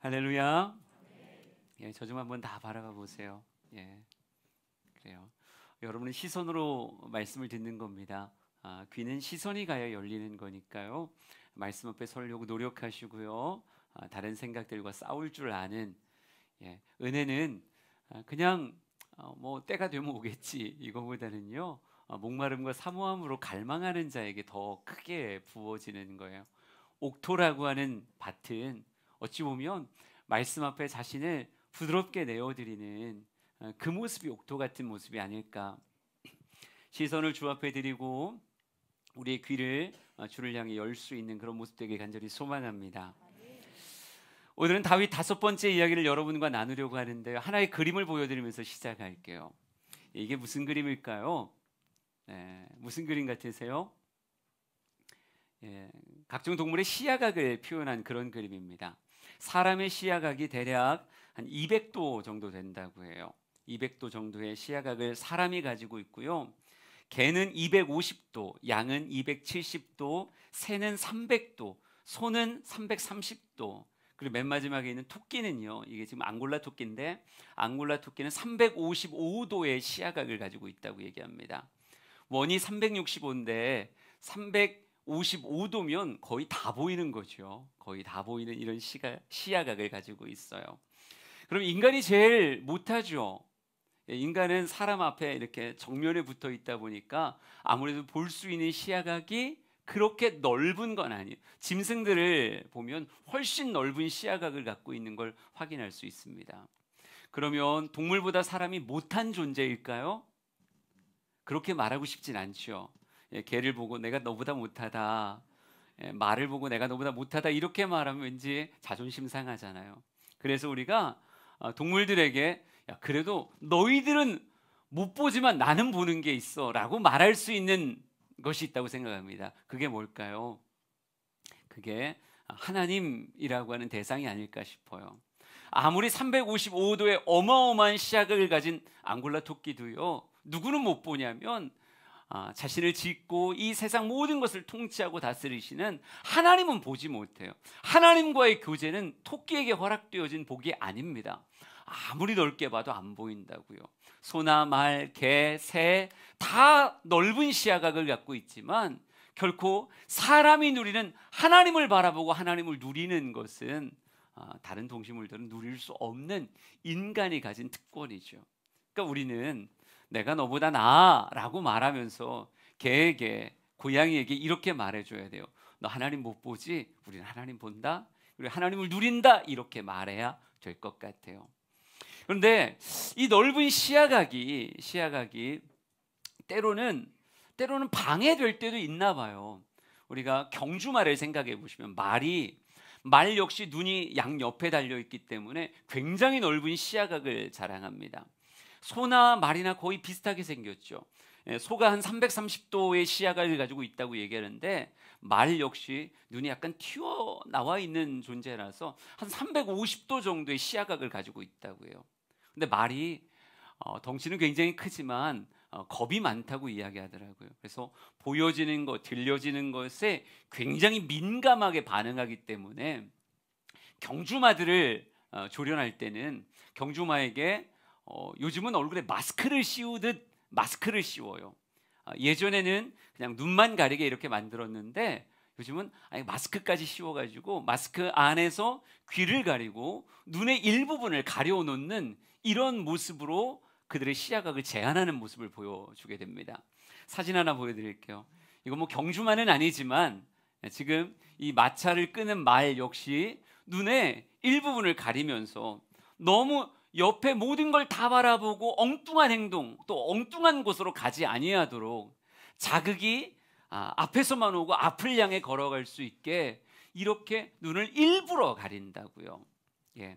할렐루야. 예, 저 좀 한번 다 바라봐 보세요. 예, 그래요. 여러분은 시선으로 말씀을 듣는 겁니다. 아, 귀는 시선이 가야 열리는 거니까요. 말씀 앞에 서려고 노력하시고요. 아, 다른 생각들과 싸울 줄 아는 예, 은혜는 아, 그냥 어, 뭐 때가 되면 오겠지 이거보다는요. 어, 목마름과 사모함으로 갈망하는 자에게 더 크게 부어지는 거예요. 옥토라고 하는 밭은 어찌 보면 말씀 앞에 자신을 부드럽게 내어드리는 어, 그 모습이 옥토 같은 모습이 아닐까. 시선을 주 앞에 드리고 우리의 귀를 어, 주를 향해 열 수 있는 그런 모습 되길 간절히 소망합니다. 오늘은 다윗 다섯 번째 이야기를 여러분과 나누려고 하는데 하나의 그림을 보여드리면서 시작할게요. 이게 무슨 그림일까요? 네, 무슨 그림 같으세요? 예, 각종 동물의 시야각을 표현한 그런 그림입니다. 사람의 시야각이 대략 한 200도 정도 된다고 해요. 200도 정도의 시야각을 사람이 가지고 있고요. 개는 250도, 양은 270도, 새는 300도, 소는 330도. 그리고 맨 마지막에 있는 토끼는요. 이게 지금 앙골라 토끼인데 앙골라 토끼는 355도의 시야각을 가지고 있다고 얘기합니다. 원이 365인데 300 55도면 거의 다 보이는 거죠. 거의 다 보이는 이런 시가, 시야각을 가지고 있어요. 그럼 인간이 제일 못하죠. 예, 인간은 사람 앞에 이렇게 정면에 붙어 있다 보니까 아무래도 볼 수 있는 시야각이 그렇게 넓은 건 아니에요. 짐승들을 보면 훨씬 넓은 시야각을 갖고 있는 걸 확인할 수 있습니다. 그러면 동물보다 사람이 못한 존재일까요? 그렇게 말하고 싶진 않죠. 예, 개를 보고 내가 너보다 못하다. 예, 말을 보고 내가 너보다 못하다 이렇게 말하면 왠지 자존심 상하잖아요. 그래서 우리가 어, 동물들에게 야, 그래도 너희들은 못 보지만 나는 보는 게 있어라고 말할 수 있는 것이 있다고 생각합니다. 그게 뭘까요? 그게 하나님이라고 하는 대상이 아닐까 싶어요. 아무리 355도의 어마어마한 시야을 가진 앙골라 토끼도요. 누구는 못 보냐면 아, 자신을 짓고 이 세상 모든 것을 통치하고 다스리시는 하나님은 보지 못해요. 하나님과의 교제는 토끼에게 허락되어진 복이 아닙니다. 아무리 넓게 봐도 안 보인다고요. 소나 말, 개, 새 다 넓은 시야각을 갖고 있지만 결코 사람이 누리는 하나님을 바라보고 하나님을 누리는 것은 아, 다른 동식물들은 누릴 수 없는 인간이 가진 특권이죠. 그러니까 우리는 내가 너보다 나아라고 말하면서 개에게 고양이에게 이렇게 말해줘야 돼요. 너 하나님 못 보지? 우리는 하나님 본다. 그리 하나님을 누린다. 이렇게 말해야 될 것 같아요. 그런데 이 넓은 시야각이 시야각이 때로는 때로는 방해될 때도 있나 봐요. 우리가 경주말을 생각해 보시면 말이 말 역시 눈이 양 옆에 달려 있기 때문에 굉장히 넓은 시야각을 자랑합니다. 소나 말이나 거의 비슷하게 생겼죠. 예, 소가 한 330도의 시야각을 가지고 있다고 얘기하는데 말 역시 눈이 약간 튀어 나와 있는 존재라서 한 350도 정도의 시야각을 가지고 있다고 해요. 근데 말이 어, 덩치는 굉장히 크지만 어, 겁이 많다고 이야기하더라고요. 그래서 보여지는 것, 들려지는 것에 굉장히 민감하게 반응하기 때문에 경주마들을 어, 조련할 때는 경주마에게 어, 요즘은 얼굴에 마스크를 씌우듯 마스크를 씌워요. 아, 예전에는 그냥 눈만 가리게 이렇게 만들었는데 요즘은 아니 마스크까지 씌워가지고 마스크 안에서 귀를 가리고 눈의 일부분을 가려놓는 이런 모습으로 그들의 시야각을 제한하는 모습을 보여주게 됩니다. 사진 하나 보여드릴게요. 이거 뭐 경주만은 아니지만 네, 지금 이 마차를 끄는 말 역시 눈의 일부분을 가리면서 너무 옆에 모든 걸 다 바라보고 엉뚱한 행동 또 엉뚱한 곳으로 가지 아니하도록 자극이 아, 앞에서만 오고 앞을 향해 걸어갈 수 있게 이렇게 눈을 일부러 가린다고요. 예.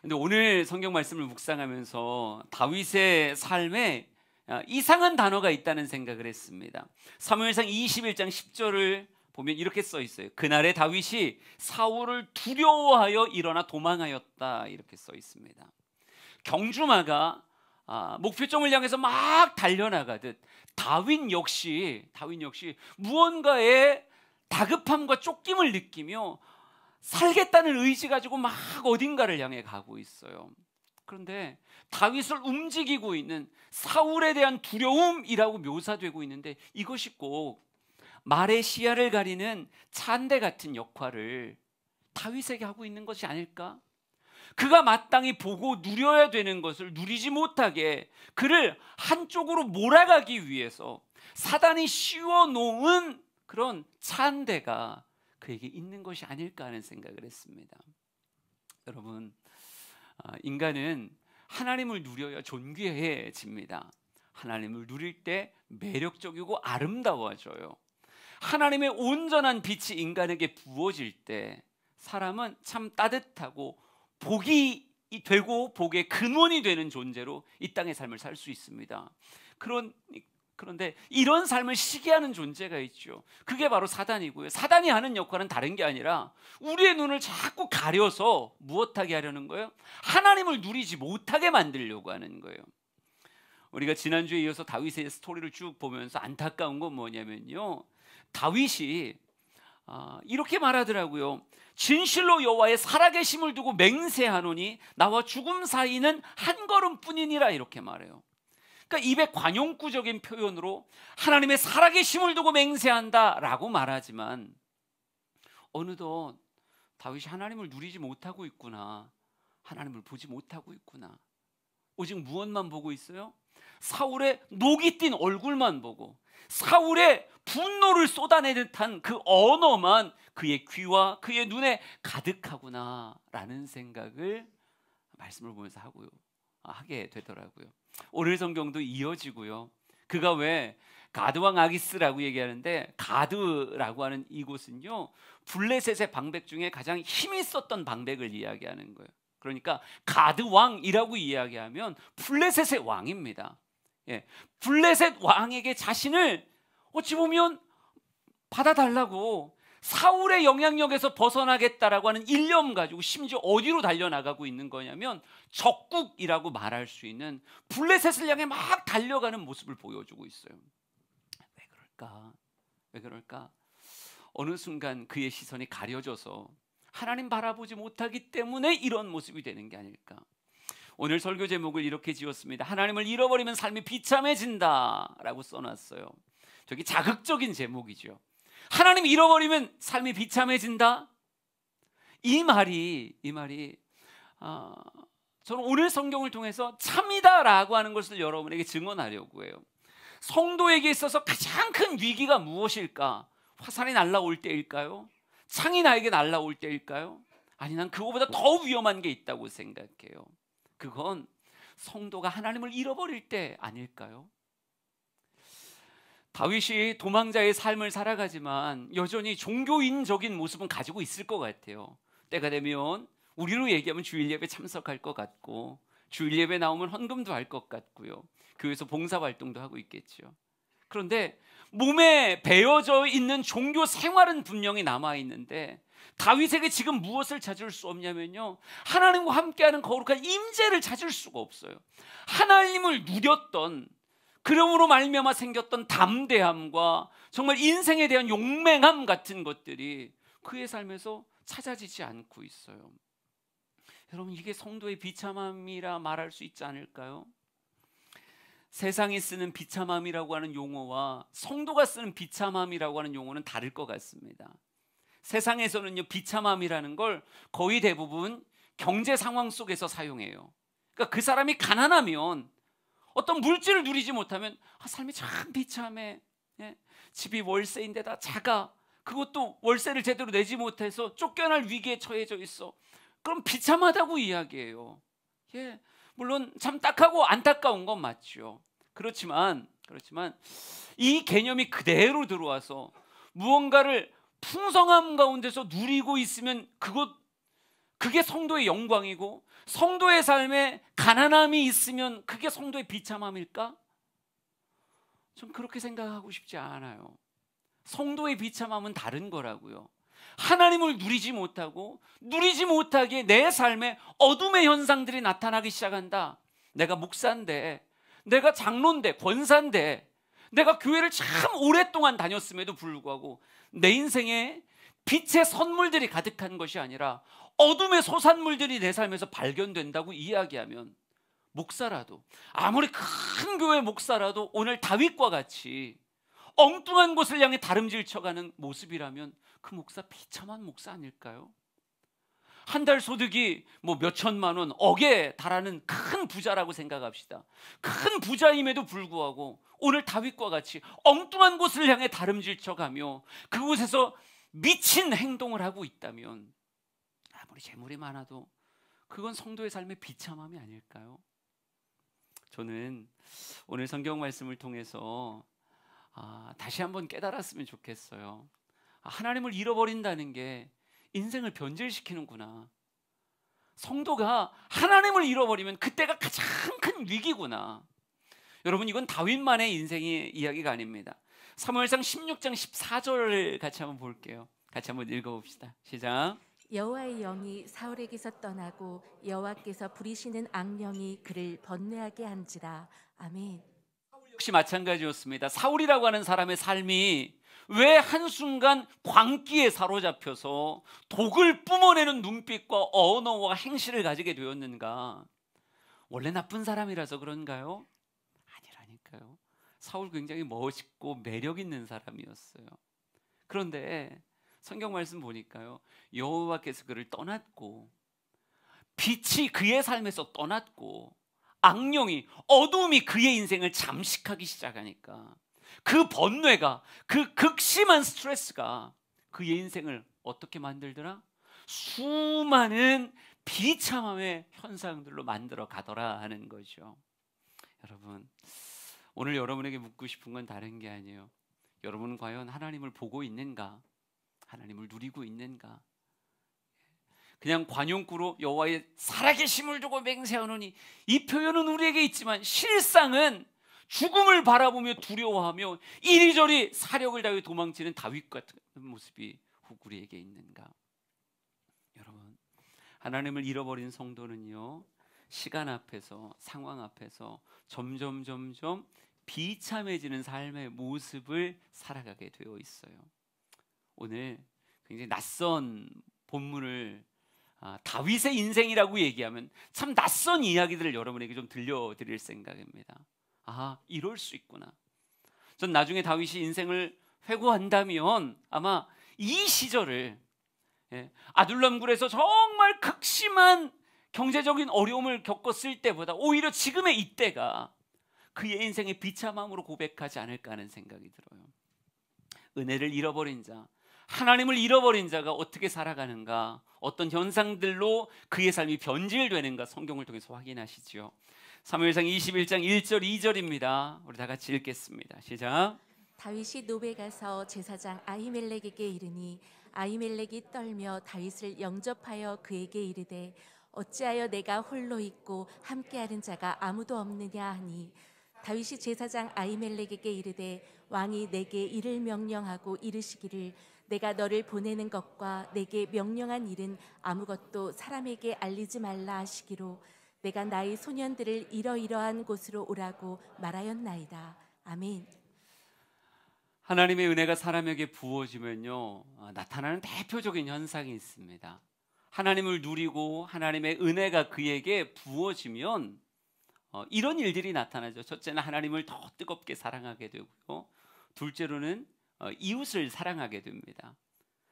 근데 오늘 성경 말씀을 묵상하면서 다윗의 삶에 아, 이상한 단어가 있다는 생각을 했습니다. 사무엘상 21장 10절을 보면 이렇게 써 있어요. 그날에 다윗이 사울을 두려워하여 일어나 도망하였다 이렇게 써 있습니다. 경주마가 아, 목표점을 향해서 막 달려나가듯 다윗 역시 다윗 역시 무언가의 다급함과 쫓김을 느끼며 살겠다는 의지 가지고 막 어딘가를 향해 가고 있어요. 그런데 다윗을 움직이고 있는 사울에 대한 두려움이라고 묘사되고 있는데 이것이 꼭 말의 시야를 가리는 찬대 같은 역할을 다윗에게 하고 있는 것이 아닐까? 그가 마땅히 보고 누려야 되는 것을 누리지 못하게 그를 한쪽으로 몰아가기 위해서 사단이 씌워 놓은 그런 찬대가 그에게 있는 것이 아닐까 하는 생각을 했습니다. 여러분, 아, 인간은 하나님을 누려야 존귀해집니다. 하나님을 누릴 때 매력적이고 아름다워져요. 하나님의 온전한 빛이 인간에게 부어질 때 사람은 참 따뜻하고 복이 되고 복의 근원이 되는 존재로 이 땅의 삶을 살 수 있습니다. 그런 그런데 이런 삶을 시기하는 존재가 있죠. 그게 바로 사단이고요. 사단이 하는 역할은 다른 게 아니라 우리의 눈을 자꾸 가려서 무엇하게 하려는 거예요? 하나님을 누리지 못하게 만들려고 하는 거예요. 우리가 지난주에 이어서 다윗의 스토리를 쭉 보면서 안타까운 건 뭐냐면요. 다윗이 아, 이렇게 말하더라고요. 진실로 여호와의 살아계심을 두고 맹세하노니 나와 죽음 사이는 한 걸음뿐이니라 이렇게 말해요. 그러니까 입에 관용구적인 표현으로 하나님의 살아계심을 두고 맹세한다라고 말하지만 어느덧 다윗이 하나님을 누리지 못하고 있구나. 하나님을 보지 못하고 있구나. 오직 무엇만 보고 있어요? 사울의 녹이 띤 얼굴만 보고 사울의 분노를 쏟아내는 듯한 그 언어만 그의 귀와 그의 눈에 가득하구나라는 생각을 말씀을 보면서 하고요. 하게 되더라고요. 오늘 성경도 이어지고요. 그가 왜 가드왕 아기스라고 얘기하는데 가드라고 하는 이곳은요. 블레셋의 방백 중에 가장 힘이 있었던 방백을 이야기하는 거예요. 그러니까 가드왕이라고 이야기하면 블레셋의 왕입니다. 예. 블레셋 왕에게 자신을 어찌 보면 받아달라고 사울의 영향력에서 벗어나겠다라고 하는 일념 가지고 심지어 어디로 달려나가고 있는 거냐면 적국이라고 말할 수 있는 블레셋을 향해 막 달려가는 모습을 보여주고 있어요. 왜 그럴까? 왜 그럴까? 어느 순간 그의 시선이 가려져서 하나님 바라보지 못하기 때문에 이런 모습이 되는 게 아닐까? 오늘 설교 제목을 이렇게 지었습니다. 하나님을 잃어버리면 삶이 비참해진다라고 써놨어요. 저기 자극적인 제목이죠. 하나님 잃어버리면 삶이 비참해진다. 이 말이 이 말이 아, 저는 오늘 성경을 통해서 참이다라고 하는 것을 여러분에게 증언하려고 해요. 성도에게 있어서 가장 큰 위기가 무엇일까? 화산이 날라올 때일까요? 창이 나에게 날라올 때일까요? 아니 난 그거보다 더 위험한 게 있다고 생각해요. 그건 성도가 하나님을 잃어버릴 때 아닐까요? 다윗이 도망자의 삶을 살아가지만 여전히 종교인적인 모습은 가지고 있을 것 같아요. 때가 되면 우리로 얘기하면 주일 예배 참석할 것 같고 주일 예배 나오면 헌금도 할 것 같고요. 교회에서 봉사 활동도 하고 있겠죠. 그런데 몸에 배어져 있는 종교 생활은 분명히 남아 있는데 다윗에게 지금 무엇을 찾을 수 없냐면요. 하나님과 함께하는 거룩한 임재를 찾을 수가 없어요. 하나님을 누렸던 그러므로 말미암아 생겼던 담대함과 정말 인생에 대한 용맹함 같은 것들이 그의 삶에서 찾아지지 않고 있어요. 여러분 이게 성도의 비참함이라 말할 수 있지 않을까요? 세상이 쓰는 비참함이라고 하는 용어와 성도가 쓰는 비참함이라고 하는 용어는 다를 것 같습니다. 세상에서는요 비참함이라는 걸 거의 대부분 경제 상황 속에서 사용해요. 그러니까 그 사람이 가난하면 어떤 물질을 누리지 못하면 아, 삶이 참 비참해. 예? 집이 월세인데다 작아. 그것도 월세를 제대로 내지 못해서 쫓겨날 위기에 처해져 있어. 그럼 비참하다고 이야기해요. 예. 물론 참 딱하고 안타까운 건 맞죠. 그렇지만 그렇지만 이 개념이 그대로 들어와서 무언가를 풍성함 가운데서 누리고 있으면 그것 그게 성도의 영광이고 성도의 삶에 가난함이 있으면 그게 성도의 비참함일까? 전 그렇게 생각하고 싶지 않아요. 성도의 비참함은 다른 거라고요. 하나님을 누리지 못하고 누리지 못하게 내 삶에 어둠의 현상들이 나타나기 시작한다. 내가 목사인데, 내가 장로인데, 권사인데, 내가 교회를 참 오랫동안 다녔음에도 불구하고 내 인생에 빛의 선물들이 가득한 것이 아니라 어둠의 소산물들이 내 삶에서 발견된다고 이야기하면 목사라도 아무리 큰 교회 목사라도 오늘 다윗과 같이 엉뚱한 곳을 향해 다름질 쳐가는 모습이라면 그 목사 비참한 목사 아닐까요? 한 달 소득이 뭐 몇천만 원, 억에 달하는 큰 부자라고 생각합시다. 큰 부자임에도 불구하고 오늘 다윗과 같이 엉뚱한 곳을 향해 다름질 쳐가며 그곳에서 미친 행동을 하고 있다면 아무리 재물이 많아도 그건 성도의 삶의 비참함이 아닐까요? 저는 오늘 성경 말씀을 통해서 아, 다시 한번 깨달았으면 좋겠어요. 아, 하나님을 잃어버린다는 게 인생을 변질시키는구나. 성도가 하나님을 잃어버리면 그때가 가장 큰 위기구나. 여러분 이건 다윗만의 인생의 이야기가 아닙니다. 사무엘상 16장 14절을 같이 한번 볼게요. 같이 한번 읽어 봅시다. 시작. 여호와의 영이 사울에게서 떠나고 여호와께서 부리시는 악령이 그를 번뇌하게 한지라 아멘. 역시 마찬가지였습니다. 사울이라고 하는 사람의 삶이 왜 한순간 광기에 사로잡혀서 독을 뿜어내는 눈빛과 언어와 행실을 가지게 되었는가? 원래 나쁜 사람이라서 그런가요? 아니라니까요. 사울 굉장히 멋있고 매력 있는 사람이었어요. 그런데 성경 말씀 보니까요. 여호와께서 그를 떠났고 빛이 그의 삶에서 떠났고 악령이 어둠이 그의 인생을 잠식하기 시작하니까 그 번뇌가 그 극심한 스트레스가 그의 인생을 어떻게 만들더라? 수많은 비참함의 현상들로 만들어 가더라 하는 거죠. 여러분, 오늘 여러분에게 묻고 싶은 건 다른 게 아니에요. 여러분은 과연 하나님을 보고 있는가? 하나님을 누리고 있는가? 그냥 관용구로 여호와의 살아계심을 두고 맹세하노니 이 표현은 우리에게 있지만 실상은 죽음을 바라보며 두려워하며 이리저리 사력을 다해 도망치는 다윗 같은 모습이 우리에게 있는가? 여러분 하나님을 잃어버린 성도는요 시간 앞에서 상황 앞에서 점점 점점 비참해지는 삶의 모습을 살아가게 되어 있어요. 오늘 굉장히 낯선 본문을 아, 다윗의 인생이라고 얘기하면 참 낯선 이야기들을 여러분에게 좀 들려드릴 생각입니다. 아, 이럴 수 있구나. 전 나중에 다윗이 인생을 회고한다면 아마 이 시절을 예, 아둘람굴에서 정말 극심한 경제적인 어려움을 겪었을 때보다 오히려 지금의 이때가 그의 인생의 비참함으로 고백하지 않을까 하는 생각이 들어요. 은혜를 잃어버린 자, 하나님을 잃어버린 자가 어떻게 살아가는가, 어떤 현상들로 그의 삶이 변질되는가 성경을 통해서 확인하시지요. 사상 21장 1절 2절입니다. 우리 다 같이 읽겠습니다. 시작. 다윗이 노베 가서 제사장 아히멜렉에게 이르니 아히멜렉이 떨며 다윗을 영접하여 그에게 이르되 어찌하여 내가 홀로 있고 함께하는 자가 아무도 없느냐 하니 다윗이 제사장 아히멜렉에게 이르되 왕이 내게 이를 명령하고 이르시기를 내가 너를 보내는 것과 내게 명령한 일은 아무것도 사람에게 알리지 말라 하시기로 내가 나의 소년들을 이러이러한 곳으로 오라고 말하였나이다. 아멘. 하나님의 은혜가 사람에게 부어지면요 어, 나타나는 대표적인 현상이 있습니다. 하나님을 누리고 하나님의 은혜가 그에게 부어지면 어, 이런 일들이 나타나죠. 첫째는 하나님을 더 뜨겁게 사랑하게 되고요. 둘째로는 어, 이웃을 사랑하게 됩니다.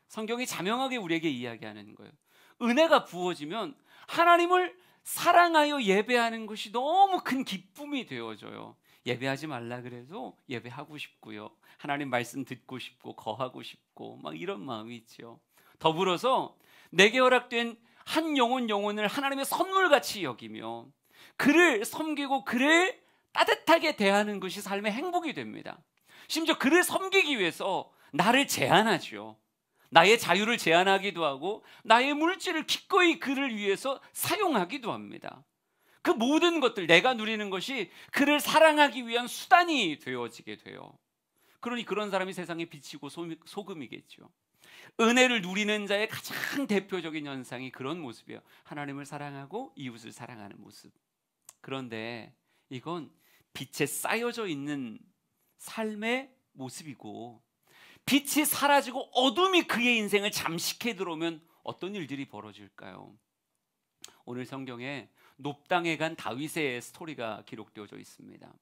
성경이 자명하게 우리에게 이야기하는 거예요. 은혜가 부어지면 하나님을 사랑하여 예배하는 것이 너무 큰 기쁨이 되어져요. 예배하지 말라 그래도 예배하고 싶고요. 하나님 말씀 듣고 싶고 거하고 싶고 막 이런 마음이 있죠. 더불어서 내게 허락된 한 영혼 영혼을 하나님의 선물같이 여기며 그를 섬기고 그를 따뜻하게 대하는 것이 삶의 행복이 됩니다. 심지어 그를 섬기기 위해서 나를 제한하죠. 나의 자유를 제한하기도 하고 나의 물질을 기꺼이 그를 위해서 사용하기도 합니다. 그 모든 것들 내가 누리는 것이 그를 사랑하기 위한 수단이 되어지게 돼요. 그러니 그런 사람이 세상에 비치고 소금이겠죠. 은혜를 누리는 자의 가장 대표적인 현상이 그런 모습이에요. 하나님을 사랑하고 이웃을 사랑하는 모습. 그런데 이건 빛에 쌓여져 있는 삶의 모습이고 빛이 사라지고 어둠이 그의 인생을 잠식해 들어오면 어떤 일들이 벌어질까요? 오늘 성경에 높당에 간 다윗의 스토리가 기록되어져 있습니다.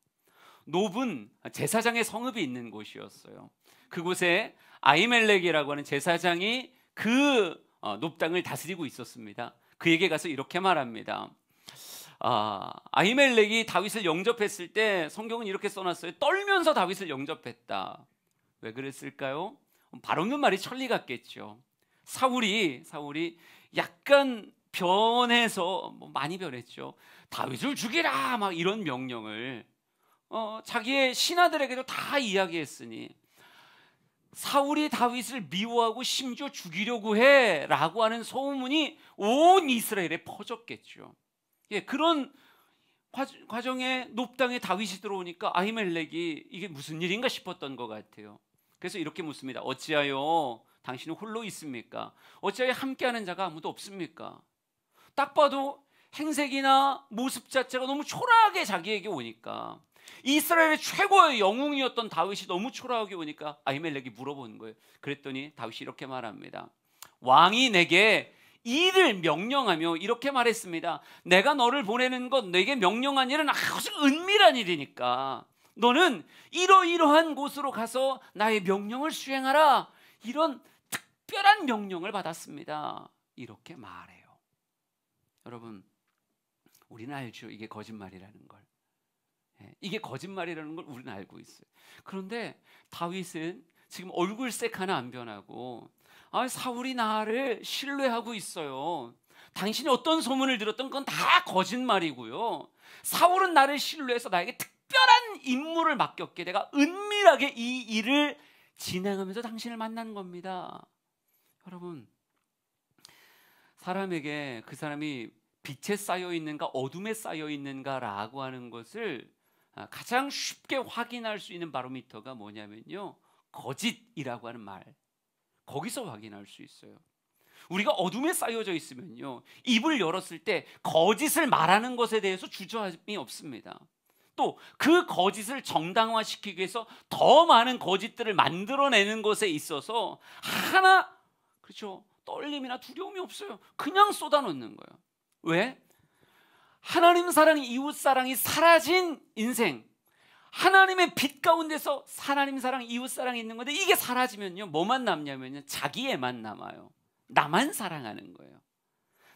높은 제사장의 성읍이 있는 곳이었어요. 그곳에 아이멜렉이라고 하는 제사장이 그 어, 높당을 다스리고 있었습니다. 그에게 가서 이렇게 말합니다. 아, 아히멜렉이 다윗을 영접했을 때 성경은 이렇게 써놨어요. 떨면서 다윗을 영접했다. 왜 그랬을까요? 바로 없는 말이 천리 같겠죠. 사울이 사울이 약간 변해서 뭐 많이 변했죠. 다윗을 죽이라 막 이런 명령을 어, 자기의 신하들에게도 다 이야기했으니 사울이 다윗을 미워하고 심지어 죽이려고 해라고 하는 소문이 온 이스라엘에 퍼졌겠죠. 예, 그런 과정에 높당에 다윗이 들어오니까 아히멜렉이 이게 무슨 일인가 싶었던 것 같아요. 그래서 이렇게 묻습니다. 어찌하여 당신은 홀로 있습니까? 어찌하여 함께하는 자가 아무도 없습니까? 딱 봐도 행색이나 모습 자체가 너무 초라하게 자기에게 오니까 이스라엘의 최고의 영웅이었던 다윗이 너무 초라하게 오니까 아히멜렉이 물어보는 거예요. 그랬더니 다윗이 이렇게 말합니다. 왕이 내게 이를 명령하며 이렇게 말했습니다. 내가 너를 보내는 것 내게 명령한 일은 아주 은밀한 일이니까 너는 이러이러한 곳으로 가서 나의 명령을 수행하라. 이런 특별한 명령을 받았습니다. 이렇게 말해요. 여러분, 우리는 알죠. 이게 거짓말이라는 걸. 예, 이게 거짓말이라는 걸 우리는 알고 있어요. 그런데 다윗은 지금 얼굴색 하나 안 변하고 아, 사울이 나를 신뢰하고 있어요. 당신이 어떤 소문을 들었던 건 다 거짓말이고요. 사울은 나를 신뢰해서 나에게 특별한 임무를 맡겼기에 내가 은밀하게 이 일을 진행하면서 당신을 만난 겁니다. 여러분, 사람에게 그 사람이 빛에 쌓여 있는가 어둠에 쌓여 있는가라고 하는 것을 아, 가장 쉽게 확인할 수 있는 바로미터가 뭐냐면요. 거짓이라고 하는 말 거기서 확인할 수 있어요. 우리가 어둠에 쌓여져 있으면요. 입을 열었을 때 거짓을 말하는 것에 대해서 주저함이 없습니다. 또 그 거짓을 정당화시키기 위해서 더 많은 거짓들을 만들어내는 것에 있어서 하나 그렇죠. 떨림이나 두려움이 없어요. 그냥 쏟아놓는 거예요. 왜? 하나님 사랑, 이웃 사랑이 사라진 인생, 하나님의 빛 가운데서 하나님 사랑, 이웃 사랑이 있는 건데 이게 사라지면요. 뭐만 남냐면요. 자기애만 남아요. 나만 사랑하는 거예요.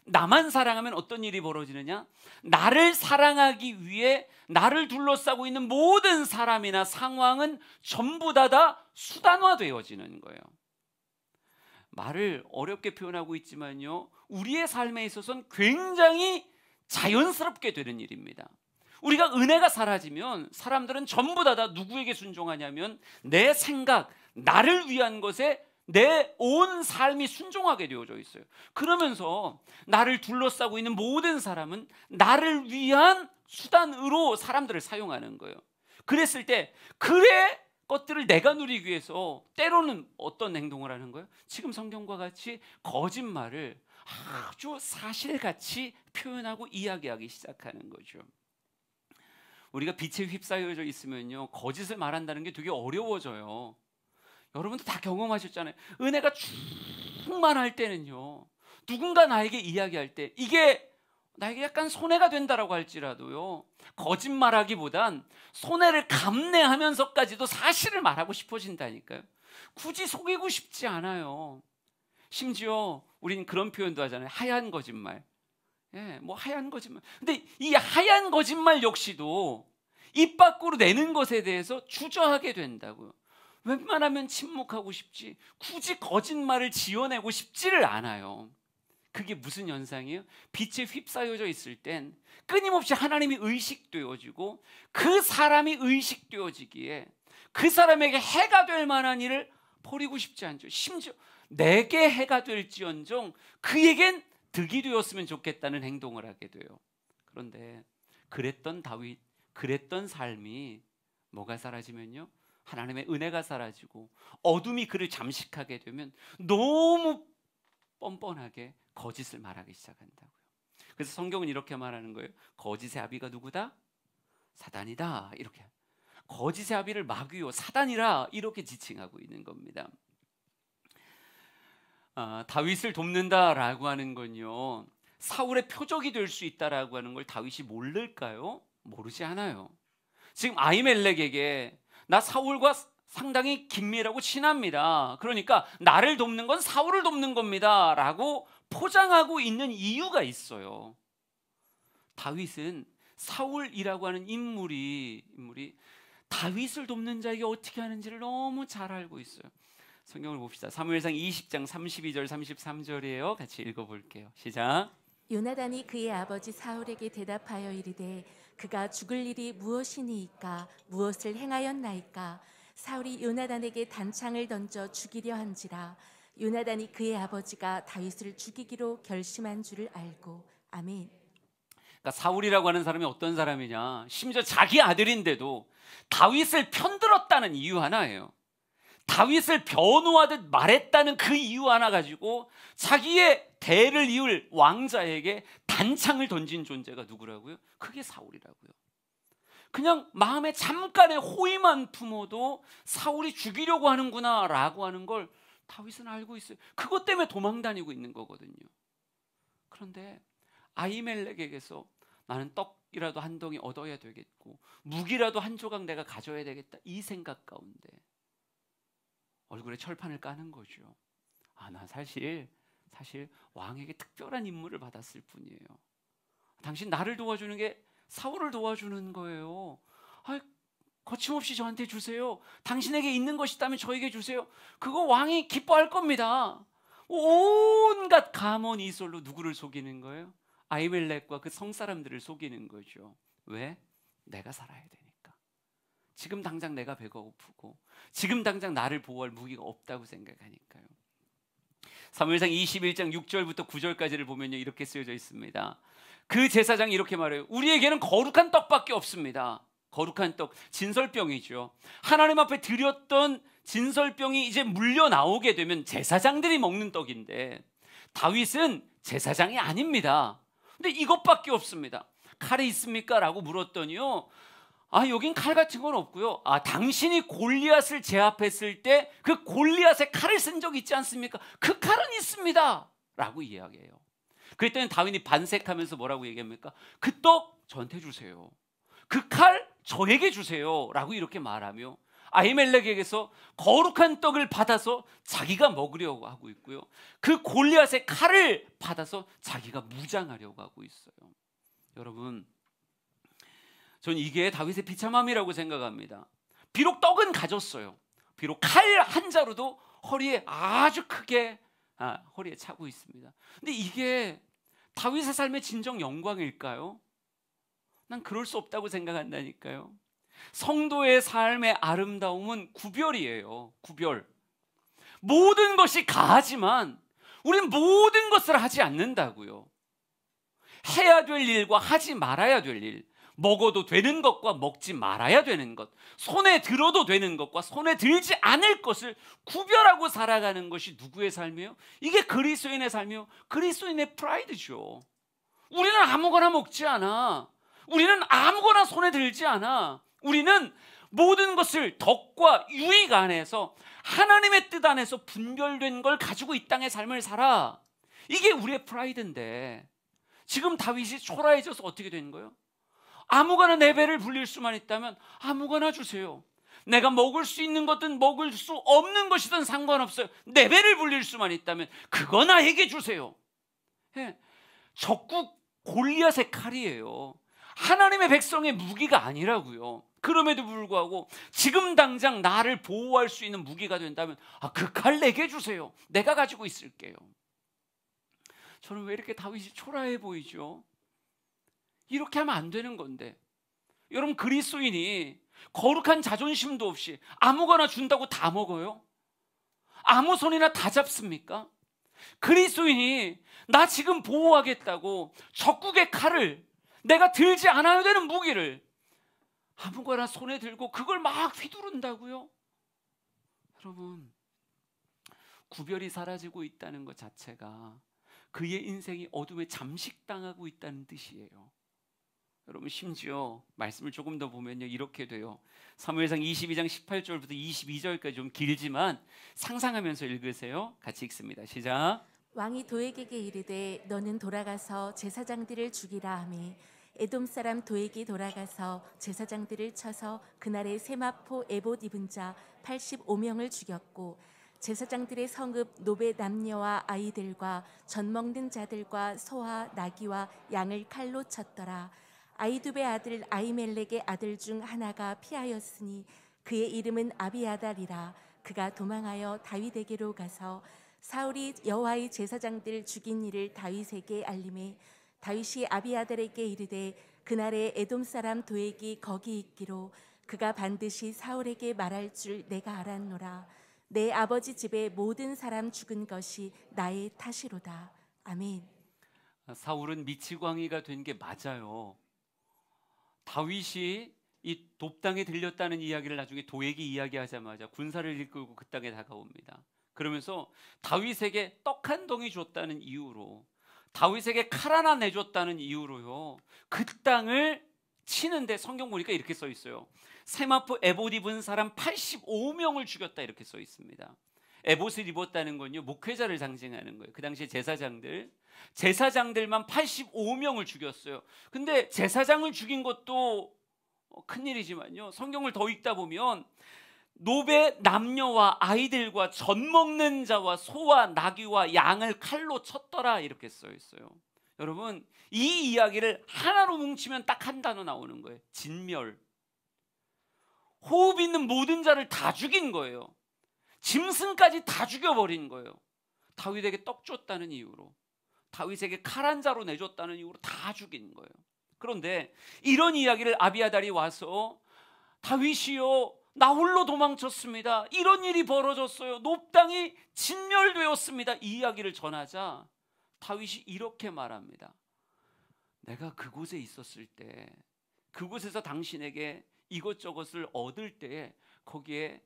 나만 사랑하면 어떤 일이 벌어지느냐? 나를 사랑하기 위해 나를 둘러싸고 있는 모든 사람이나 상황은 전부 다다 수단화되어지는 거예요. 말을 어렵게 표현하고 있지만요. 우리의 삶에 있어서는 굉장히 자연스럽게 되는 일입니다. 우리가 은혜가 사라지면 사람들은 전부 다, 다 누구에게 순종하냐면 내 생각, 나를 위한 것에 내 온 삶이 순종하게 되어져 있어요. 그러면서 나를 둘러싸고 있는 모든 사람은 나를 위한 수단으로 사람들을 사용하는 거예요. 그랬을 때 그래 것들을 내가 누리기 위해서 때로는 어떤 행동을 하는 거예요? 지금 성경과 같이 거짓말을 아주 사실같이 표현하고 이야기하기 시작하는 거죠. 우리가 빛에 휩싸여져 있으면요 거짓을 말한다는 게 되게 어려워져요. 여러분도 다 경험하셨잖아요. 은혜가 충만할 때는요 누군가 나에게 이야기할 때 이게 나에게 약간 손해가 된다라고 할지라도요 거짓말하기보단 손해를 감내하면서까지도 사실을 말하고 싶어진다니까요. 굳이 속이고 싶지 않아요. 심지어 우리는 그런 표현도 하잖아요. 하얀 거짓말. 예, 뭐 하얀 거짓말. 근데 이 하얀 거짓말 역시도 입 밖으로 내는 것에 대해서 주저하게 된다고요. 웬만하면 침묵하고 싶지 굳이 거짓말을 지어내고 싶지를 않아요. 그게 무슨 현상이에요? 빛에 휩싸여져 있을 땐 끊임없이 하나님이 의식되어지고 그 사람이 의식되어지기에 그 사람에게 해가 될 만한 일을 버리고 싶지 않죠. 심지어 내게 해가 될지언정 그에겐 득이 되었으면 좋겠다는 행동을 하게 돼요. 그런데 그랬던 다윗, 그랬던 삶이 뭐가 사라지면요? 하나님의 은혜가 사라지고 어둠이 그를 잠식하게 되면 너무 뻔뻔하게 거짓을 말하기 시작한다고요. 그래서 성경은 이렇게 말하는 거예요. 거짓의 아비가 누구다? 사단이다. 이렇게. 거짓의 아비를 막귀요 사단이라 이렇게 지칭하고 있는 겁니다. 아, 다윗을 돕는다라고 하는 건요 사울의 표적이 될 수 있다라고 하는 걸 다윗이 모를까요? 모르지 않아요. 지금 아이멜렉에게 나 사울과 상당히 긴밀하고 친합니다. 그러니까 나를 돕는 건 사울을 돕는 겁니다라고 포장하고 있는 이유가 있어요. 다윗은 사울이라고 하는 인물이 인물이 다윗을 돕는 자에게 어떻게 하는지를 너무 잘 알고 있어요. 성경을 봅시다. 사무엘상 20장 32절 33절이에요. 같이 읽어 볼게요. 시작. 요나단이 그의 아버지 사울에게 대답하여 이르되 그가 죽을 일이 무엇이니이까 무엇을 행하였나이까 사울이 요나단에게 단창을 던져 죽이려 한지라 요나단이 그의 아버지가 다윗을 죽이기로 결심한 줄을 알고 아멘. 그러니까 사울이라고 하는 사람이 어떤 사람이냐? 심지어 자기 아들인데도 다윗을 편들었다는 이유 하나예요. 다윗을 변호하듯 말했다는 그 이유 하나 가지고 자기의 대를 이을 왕자에게 단창을 던진 존재가 누구라고요? 그게 사울이라고요. 그냥 마음에 잠깐의 호의만 품어도 사울이 죽이려고 하는구나라고 하는 걸 다윗은 알고 있어요. 그것 때문에 도망 다니고 있는 거거든요. 그런데 아이멜렉에게서 나는 떡이라도 한 덩이 얻어야 되겠고 무기라도 한 조각 내가 가져야 되겠다 이 생각 가운데 얼굴에 철판을 까는 거죠. 아, 나 사실 사실 왕에게 특별한 임무를 받았을 뿐이에요. 당신 나를 도와주는 게 사울을 도와주는 거예요. 아, 거침없이 저한테 주세요. 당신에게 있는 것이 있다면 저에게 주세요. 그거 왕이 기뻐할 겁니다. 온갖 감언 이솔로 누구를 속이는 거예요? 아이멜렉과 그 성사람들을 속이는 거죠. 왜? 내가 살아야 돼. 지금 당장 내가 배가 고프고 지금 당장 나를 보호할 무기가 없다고 생각하니까요. 사무엘상 21장 6절부터 9절까지를 보면요 이렇게 쓰여져 있습니다. 그 제사장이 이렇게 말해요. 우리에게는 거룩한 떡밖에 없습니다. 거룩한 떡, 진설병이죠. 하나님 앞에 드렸던 진설병이 이제 물려 나오게 되면 제사장들이 먹는 떡인데 다윗은 제사장이 아닙니다. 근데 이것밖에 없습니다. 칼이 있습니까? 라고 물었더니요. 아 여긴 칼 같은 건 없고요. 아 당신이 골리앗을 제압했을 때 그 골리앗의 칼을 쓴 적 있지 않습니까? 그 칼은 있습니다.라고 이야기해요. 그랬더니 다윈이 반색하면서 뭐라고 얘기합니까? 그 떡 저한테 주세요. 그 칼 저에게 주세요.라고 이렇게 말하며 아이멜렉에게서 거룩한 떡을 받아서 자기가 먹으려고 하고 있고요. 그 골리앗의 칼을 받아서 자기가 무장하려고 하고 있어요. 여러분 전 이게 다윗의 비참함이라고 생각합니다. 비록 떡은 가졌어요. 비록 칼 한 자루도 허리에 아주 크게 아, 허리에 차고 있습니다. 근데 이게 다윗의 삶의 진정 영광일까요? 난 그럴 수 없다고 생각한다니까요. 성도의 삶의 아름다움은 구별이에요. 구별. 모든 것이 가하지만 우리는 모든 것을 하지 않는다고요. 해야 될 일과 하지 말아야 될 일. 먹어도 되는 것과 먹지 말아야 되는 것, 손에 들어도 되는 것과 손에 들지 않을 것을 구별하고 살아가는 것이 누구의 삶이에요? 이게 그리스도인의 삶이요. 그리스도인의 프라이드죠. 우리는 아무거나 먹지 않아. 우리는 아무거나 손에 들지 않아. 우리는 모든 것을 덕과 유익 안에서 하나님의 뜻 안에서 분별된 걸 가지고 이 땅의 삶을 살아. 이게 우리의 프라이드인데 지금 다윗이 초라해져서 어떻게 된 거예요? 아무거나 내 배를 불릴 수만 있다면 아무거나 주세요. 내가 먹을 수 있는 것든 먹을 수 없는 것이든 상관없어요. 내 배를 불릴 수만 있다면 그거 나에게 주세요. 예. 적국 골리앗의 칼이에요. 하나님의 백성의 무기가 아니라고요. 그럼에도 불구하고 지금 당장 나를 보호할 수 있는 무기가 된다면 아, 그칼 내게 주세요. 내가 가지고 있을게요. 저는 왜 이렇게 다윗이 초라해 보이죠? 이렇게 하면 안 되는 건데. 여러분 그리스도인이 거룩한 자존심도 없이 아무거나 준다고 다 먹어요? 아무 손이나 다 잡습니까? 그리스인이나 지금 보호하겠다고 적국의 칼을 내가 들지 않아야 되는 무기를 아무거나 손에 들고 그걸 막 휘두른다고요? 여러분 구별이 사라지고 있다는 것 자체가 그의 인생이 어둠에 잠식당하고 있다는 뜻이에요. 여러분 심지어 말씀을 조금 더 보면요 이렇게 돼요. 사무엘상 22장 18절부터 22절까지 좀 길지만 상상하면서 읽으세요. 같이 읽습니다. 시작. 왕이 도액에게 이르되 너는 돌아가서 제사장들을 죽이라 하니 에돔 사람 도액이 돌아가서 제사장들을 쳐서 그날의 세마포 에봇 입은 자 85명을 죽였고 제사장들의 성읍 노베 남녀와 아이들과 젖 먹는 자들과 소와 나귀와 양을 칼로 쳤더라. 아이두베 아들 아이멜렉의 아들 중 하나가 피하였으니 그의 이름은 아비아달이라 그가 도망하여 다윗에게로 가서 사울이 여호와의 제사장들 죽인 일을 다윗에게 알림해 다윗이 아비아달에게 이르되 그날에 에돔 사람 도액이 거기 있기로 그가 반드시 사울에게 말할 줄 내가 알았노라 내 아버지 집에 모든 사람 죽은 것이 나의 탓이로다 아멘 사울은 미치광이가 된 게 맞아요 다윗이 이 돕당에 들렸다는 이야기를 나중에 도액이 이야기하자마자 군사를 이끌고 그 땅에 다가옵니다. 그러면서 다윗에게 떡 한 덩이 줬다는 이유로 다윗에게 칼 하나 내줬다는 이유로요. 그 땅을 치는데 성경 보니까 이렇게 써 있어요. 세마포 에봇 입은 사람 85명을 죽였다 이렇게 써 있습니다. 에봇을 입었다는 건요 목회자를 상징하는 거예요. 그 당시 에 제사장들 제사장들만 85명을 죽였어요. 근데 제사장을 죽인 것도 큰일이지만요. 성경을 더 읽다 보면 노베 남녀와 아이들과 젖 먹는 자와 소와 나귀와 양을 칼로 쳤더라 이렇게 써 있어요. 여러분 이 이야기를 하나로 뭉치면 딱 한 단어 나오는 거예요. 진멸. 호흡 있는 모든 자를 다 죽인 거예요. 짐승까지 다 죽여버린 거예요. 다윗에게 떡 줬다는 이유로. 다윗에게 칼 한 자로 내줬다는 이유로 다 죽인 거예요. 그런데 이런 이야기를 아비아달이 와서 다윗이요 나 홀로 도망쳤습니다. 이런 일이 벌어졌어요. 롭당이 진멸되었습니다. 이 이야기를 전하자 다윗이 이렇게 말합니다. 내가 그곳에 있었을 때 그곳에서 당신에게 이것저것을 얻을 때 거기에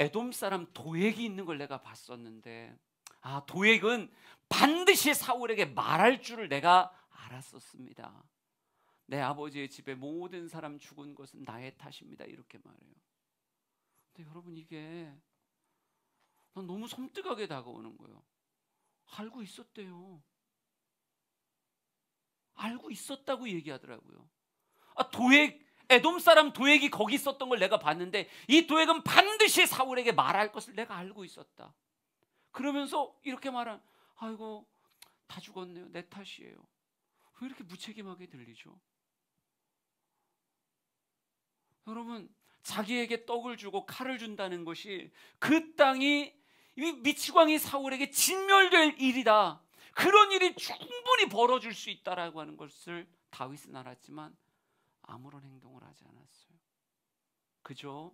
에돔 사람 도액이 있는 걸 내가 봤었는데 아, 도액은 반드시 사울에게 말할 줄을 내가 알았었습니다. 내 아버지의 집에 모든 사람 죽은 것은 나의 탓입니다. 이렇게 말해요. 근데 여러분 이게 난 너무 섬뜩하게 다가오는 거예요. 알고 있었대요. 알고 있었다고 얘기하더라고요. 아, 도액 에돔 사람 도액이 거기 있었던 걸 내가 봤는데 이 도액은 반드시 사울에게 말할 것을 내가 알고 있었다. 그러면서 이렇게 말한 아이고 다 죽었네요. 내 탓이에요. 왜 이렇게 무책임하게 들리죠? 여러분 자기에게 떡을 주고 칼을 준다는 것이 그 땅이 미치광이 사울에게 진멸될 일이다. 그런 일이 충분히 벌어질 수 있다라고 하는 것을 다윗은 알았지만 아무런 행동을 하지 않았어요. 그저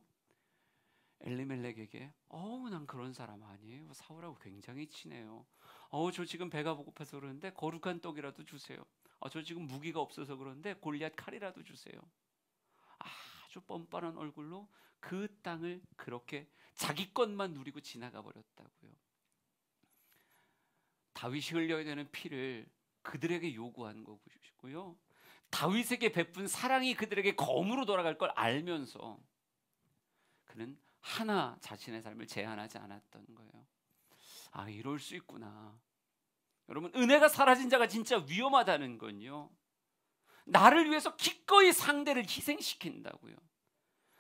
엘리멜렉에게 어우 난 그런 사람 아니에요. 사울하고 굉장히 친해요. 어우 저 지금 배가 고파서 그러는데 거룩한 떡이라도 주세요. 아, 저 지금 무기가 없어서 그러는데 골리앗 칼이라도 주세요. 아주 뻔뻔한 얼굴로 그 땅을 그렇게 자기 것만 누리고 지나가 버렸다고요. 다윗이 흘려야 되는 피를 그들에게 요구한 거고요. 다윗에게 베푼 사랑이 그들에게 검으로 돌아갈 걸 알면서 그는 하나 자신의 삶을 제한하지 않았던 거예요. 아, 이럴 수 있구나. 여러분, 은혜가 사라진 자가 진짜 위험하다는 건요. 나를 위해서 기꺼이 상대를 희생시킨다고요.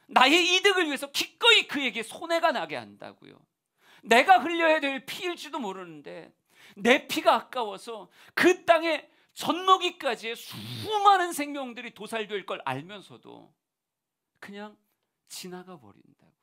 나의 이득을 위해서 기꺼이 그에게 손해가 나게 한다고요. 내가 흘려야 될 피일지도 모르는데 내 피가 아까워서 그 땅에 젖먹이까지의 수많은 생명들이 도살될 걸 알면서도 그냥 지나가 버린다고.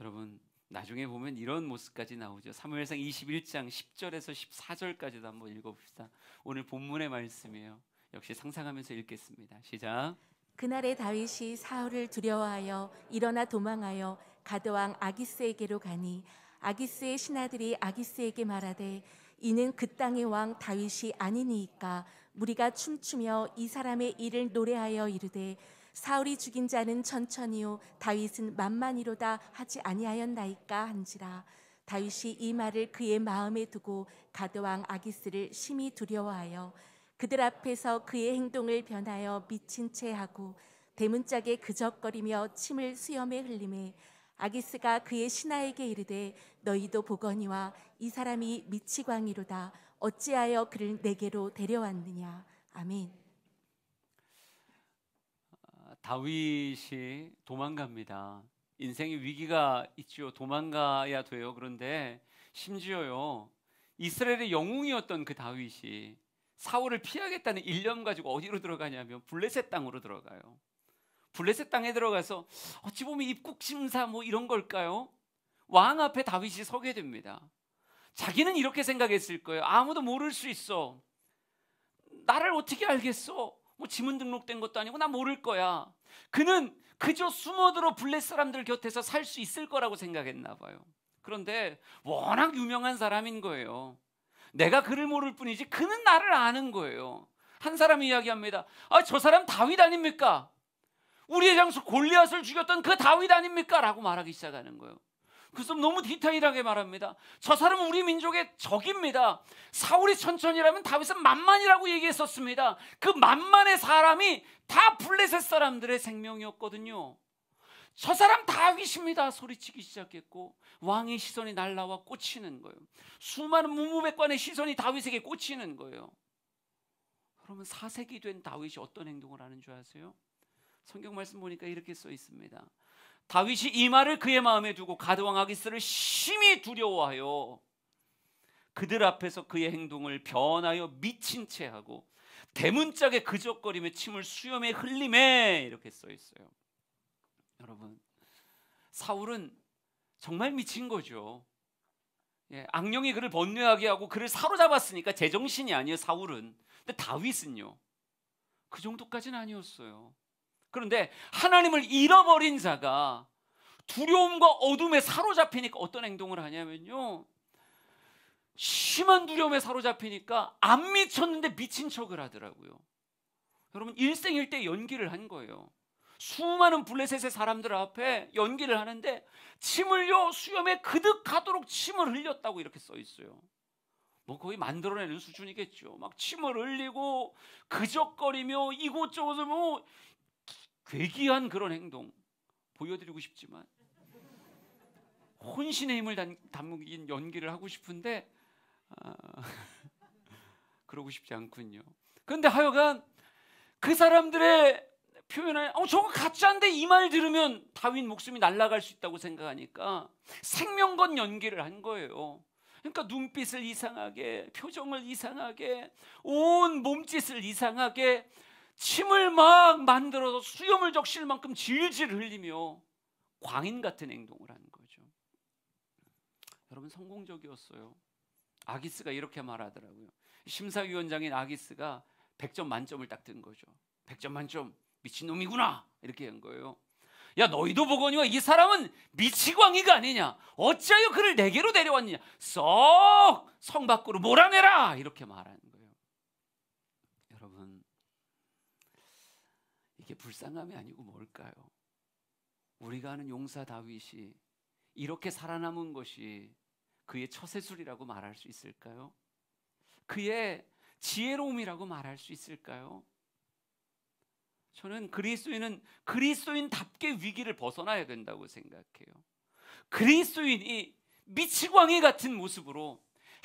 여러분 나중에 보면 이런 모습까지 나오죠. 사무엘상 21장 10절에서 14절까지도 한번 읽어봅시다. 오늘 본문의 말씀이에요. 역시 상상하면서 읽겠습니다. 시작. 그날에 다윗이 사울을 두려워하여 일어나 도망하여 가드왕 아기스에게로 가니 아기스의 신하들이 아기스에게 말하되 이는 그 땅의 왕 다윗이 아니니까 무리가 춤추며 이 사람의 일을 노래하여 이르되 사울이 죽인 자는 천천히요 다윗은 만만히로다 하지 아니하였나이까 한지라 다윗이 이 말을 그의 마음에 두고 가드왕 아기스를 심히 두려워하여 그들 앞에서 그의 행동을 변하여 미친 채 하고 대문짝에 그적거리며 침을 수염에 흘림해 아기스가 그의 신하에게 이르되 너희도 보거니와 이 사람이 미치광이로다 어찌하여 그를 내게로 데려왔느냐 아멘 다윗이 도망갑니다. 인생에 위기가 있죠 도망가야 돼요. 그런데 심지어요. 이스라엘의 영웅이었던 그 다윗이 사울을 피하겠다는 일념 가지고 어디로 들어가냐면 블레셋 땅으로 들어가요. 블레셋 땅에 들어가서 어찌 보면 입국 심사 뭐 이런 걸까요? 왕 앞에 다윗이 서게 됩니다. 자기는 이렇게 생각했을 거예요. 아무도 모를 수 있어. 나를 어떻게 알겠어? 뭐 지문 등록된 것도 아니고 나 모를 거야. 그는 그저 숨어들어 블렛 사람들 곁에서 살 수 있을 거라고 생각했나 봐요. 그런데 워낙 유명한 사람인 거예요. 내가 그를 모를 뿐이지 그는 나를 아는 거예요. 한 사람이 이야기합니다. 아, 저 사람 다윗 아닙니까? 우리의 장수 골리앗을 죽였던 그 다윗 아닙니까? 라고 말하기 시작하는 거예요. 그래서 너무 디테일하게 말합니다. 저 사람은 우리 민족의 적입니다. 사울이 천천이라면 다윗은 만만이라고 얘기했었습니다. 그 만만의 사람이 다 블레셋 사람들의 생명이었거든요. 저 사람 다윗입니다 소리치기 시작했고 왕의 시선이 날라와 꽂히는 거예요 수많은 무무백관의 시선이 다윗에게 꽂히는 거예요 그러면 사색이 된 다윗이 어떤 행동을 하는 줄 아세요? 성경 말씀 보니까 이렇게 써 있습니다 다윗이 이 말을 그의 마음에 두고 가드왕 아기스를 심히 두려워하여 그들 앞에서 그의 행동을 변하여 미친 채 하고 대문짝에 그저거리며 침을 수염에 흘림에 이렇게 써 있어요. 여러분 사울은 정말 미친 거죠. 예, 악령이 그를 번뇌하게 하고 그를 사로잡았으니까 제정신이 아니에요 사울은. 근데 다윗은요 그 정도까지는 아니었어요. 그런데 하나님을 잃어버린 자가 두려움과 어둠에 사로잡히니까 어떤 행동을 하냐면요. 심한 두려움에 사로잡히니까 안 미쳤는데 미친 척을 하더라고요. 여러분 일생일대 연기를 한 거예요. 수많은 블레셋의 사람들 앞에 연기를 하는데 침을요 수염에 그득하도록 침을 흘렸다고 이렇게 써 있어요. 뭐 거의 만들어내는 수준이겠죠. 막 침을 흘리고 그적거리며 이곳저곳을 뭐 괴기한 그런 행동 보여드리고 싶지만 혼신의 힘을 담, 긴 연기를 하고 싶은데 아, 그러고 싶지 않군요. 그런데 하여간 그 사람들의 표현을 어 저거 가짜인데 이 말 들으면 다윈 목숨이 날아갈 수 있다고 생각하니까 생명건 연기를 한 거예요. 그러니까 눈빛을 이상하게, 표정을 이상하게, 온 몸짓을 이상하게 침을 막 만들어서 수염을 적실 만큼 질질 흘리며 광인 같은 행동을 하는 거죠. 여러분 성공적이었어요. 아기스가 이렇게 말하더라고요. 심사위원장인 아기스가 100점 만점을 딱 든 거죠. 100점 만점 미친놈이구나 이렇게 한 거예요. 야 너희도 보거니와 이 사람은 미치광이가 아니냐 어찌하여 그를 내게로 데려왔느냐 썩성 밖으로 몰아내라 이렇게 말하는 이게 불쌍함이 아니고 뭘까요? 우리가 아는 용사 다윗이 이렇게 살아남은 것이 그의 처세술이라고 말할 수 있을까요? 그의 지혜로움이라고 말할 수 있을까요? 저는 그리스도인은 그리스도인답게 위기를 벗어나야 된다고 생각해요. 그리스도인이 미치광이 같은 모습으로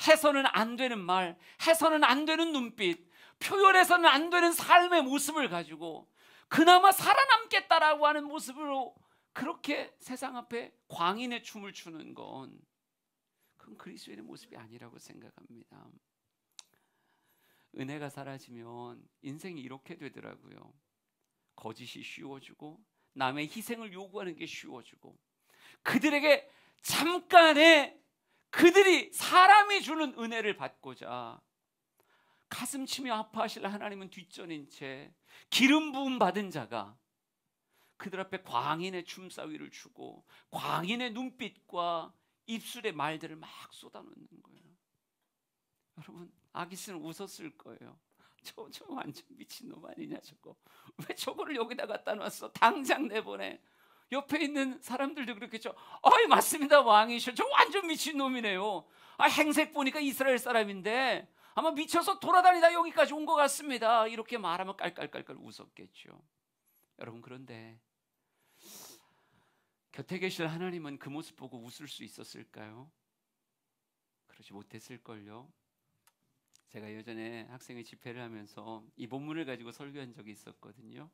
해서는 안 되는 말, 해서는 안 되는 눈빛, 표현해서는 안 되는 삶의 모습을 가지고 그나마 살아남겠다라고 하는 모습으로 그렇게 세상 앞에 광인의 춤을 추는 건 그건 그리스도인의 모습이 아니라고 생각합니다. 은혜가 사라지면 인생이 이렇게 되더라고요. 거짓이 쉬워지고 남의 희생을 요구하는 게 쉬워지고 그들에게 잠깐의 그들이 사람이 주는 은혜를 받고자 가슴 치며 아파하실 하나님은 뒷전인 채 기름 부음 받은 자가 그들 앞에 광인의 춤사위를 추고 광인의 눈빛과 입술의 말들을 막 쏟아놓는 거예요. 여러분 아기스는 웃었을 거예요. 저, 저 완전 미친놈 아니냐 저거. 왜 저거를 여기다 갖다 놨어? 당장 내보내. 옆에 있는 사람들도 그렇겠죠. 어이 맞습니다 왕이셔. 저 완전 미친놈이네요. 아 행색 보니까 이스라엘 사람인데 아마 미쳐서 돌아다니다 여기까지 온 것 같습니다. 이렇게 말하면 깔깔깔깔 웃었겠죠. 여러분 그런데 곁에 계실 하나님은 그 모습 보고 웃을 수 있었을까요? 그러지 못했을걸요. 제가 예전에 학생의 집회를 하면서 이 본문을 가지고 설교한 적이 있었거든요.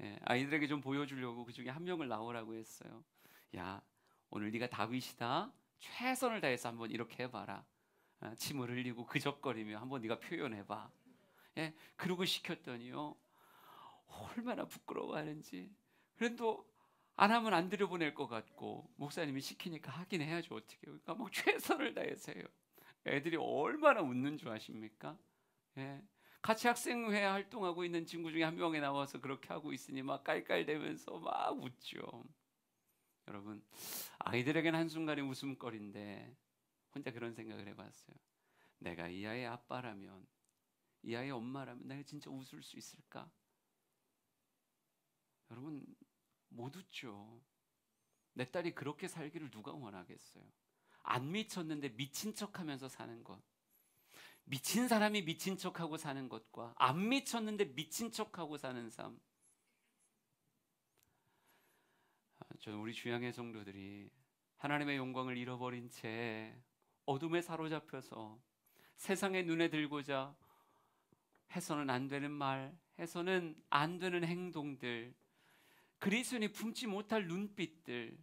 예, 아이들에게 좀 보여주려고 그 중에 한 명을 나오라고 했어요. 야, 오늘 네가 다윗이다. 최선을 다해서 한번 이렇게 해봐라. 아, 침을 흘리고 그저거리며 한번 네가 표현해봐. 예, 그러고 시켰더니요. 얼마나 부끄러워하는지. 그래도 안 하면 안 들여보낼 것 같고 목사님이 시키니까 하긴 해야죠 어떻게 그러니까 막 최선을 다해서요 애들이 얼마나 웃는 줄 아십니까 예 같이 학생회 활동하고 있는 친구 중에 한 명이 나와서 그렇게 하고 있으니 막 깔깔대면서 막 웃죠 여러분 아이들에겐 한순간의 웃음거리인데 혼자 그런 생각을 해봤어요. 내가 이 아이의 아빠라면, 이 아이의 엄마라면 내가 진짜 웃을 수 있을까? 여러분, 못 웃죠. 내 딸이 그렇게 살기를 누가 원하겠어요? 안 미쳤는데 미친 척 하면서 사는 것. 미친 사람이 미친 척하고 사는 것과 안 미쳤는데 미친 척하고 사는 삶. 아, 저는 우리 주양의 성도들이 하나님의 영광을 잃어버린 채 어둠에 사로잡혀서 세상의 눈에 들고자 해서는 안 되는 말, 해서는 안 되는 행동들, 그리스인이 품지 못할 눈빛들,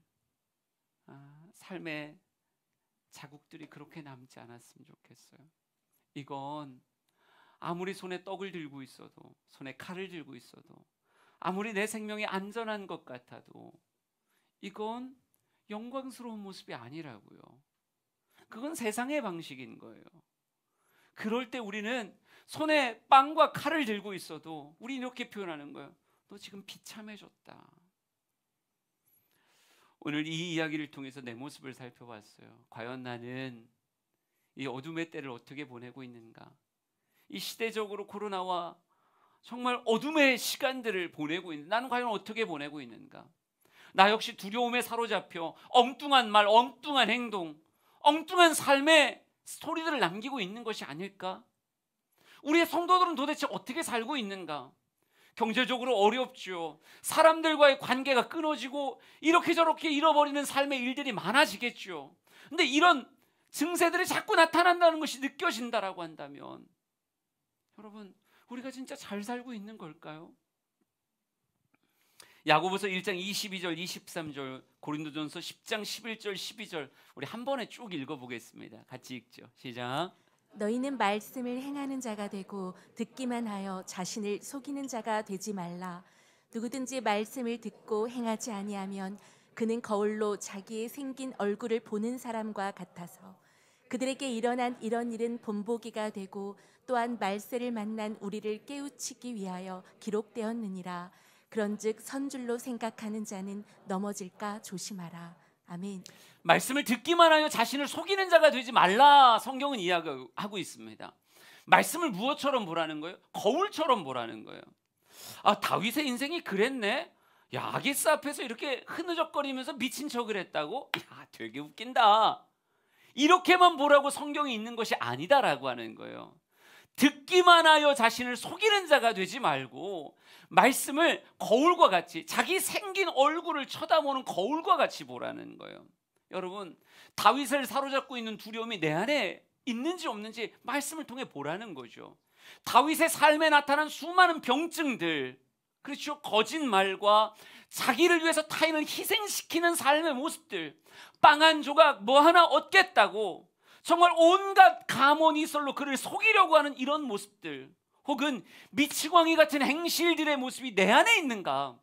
아, 삶의 자국들이 그렇게 남지 않았으면 좋겠어요. 이건 아무리 손에 떡을 들고 있어도, 손에 칼을 들고 있어도, 아무리 내 생명이 안전한 것 같아도, 이건 영광스러운 모습이 아니라고요. 그건 세상의 방식인 거예요. 그럴 때 우리는 손에 빵과 칼을 들고 있어도 우리 이렇게 표현하는 거예요. 너 지금 비참해졌다. 오늘 이 이야기를 통해서 내 모습을 살펴봤어요. 과연 나는 이 어둠의 때를 어떻게 보내고 있는가? 이 시대적으로 코로나와 정말 어둠의 시간들을 보내고 있는 나는 과연 어떻게 보내고 있는가? 나 역시 두려움에 사로잡혀 엉뚱한 말, 엉뚱한 행동, 엉뚱한 삶의 스토리들을 남기고 있는 것이 아닐까? 우리의 성도들은 도대체 어떻게 살고 있는가? 경제적으로 어렵지 사람들과의 관계가 끊어지고 이렇게 저렇게 잃어버리는 삶의 일들이 많아지겠지 근데 이런 증세들이 자꾸 나타난다는 것이 느껴진다라고 한다면 여러분, 우리가 진짜 잘 살고 있는 걸까요? 야고보서 1장 22절, 23절, 고린도전서 10장 11절, 12절 우리 한 번에 쭉 읽어보겠습니다. 같이 읽죠. 시작. 너희는 말씀을 행하는 자가 되고 듣기만 하여 자신을 속이는 자가 되지 말라. 누구든지 말씀을 듣고 행하지 아니하면 그는 거울로 자기의 생긴 얼굴을 보는 사람과 같아서 그들에게 일어난 이런 일은 본보기가 되고 또한 말세를 만난 우리를 깨우치기 위하여 기록되었느니라. 그런즉 선줄로 생각하는 자는 넘어질까 조심하라. 아멘. 말씀을 듣기만 하여 자신을 속이는 자가 되지 말라 성경은 이야기하고 있습니다. 말씀을 무엇처럼 보라는 거예요? 거울처럼 보라는 거예요. 아 다윗의 인생이 그랬네. 야 아기스 앞에서 이렇게 흐느적거리면서 미친 척을 했다고? 야 되게 웃긴다. 이렇게만 보라고 성경이 있는 것이 아니다라고 하는 거예요. 듣기만 하여 자신을 속이는 자가 되지 말고 말씀을 거울과 같이 자기 생긴 얼굴을 쳐다보는 거울과 같이 보라는 거예요. 여러분 다윗을 사로잡고 있는 두려움이 내 안에 있는지 없는지 말씀을 통해 보라는 거죠. 다윗의 삶에 나타난 수많은 병증들 그렇죠. 거짓말과 자기를 위해서 타인을 희생시키는 삶의 모습들 빵 한 조각 뭐 하나 얻겠다고 정말 온갖 가모니설로 그를 속이려고 하는 이런 모습들 혹은 미치광이 같은 행실들의 모습이 내 안에 있는가?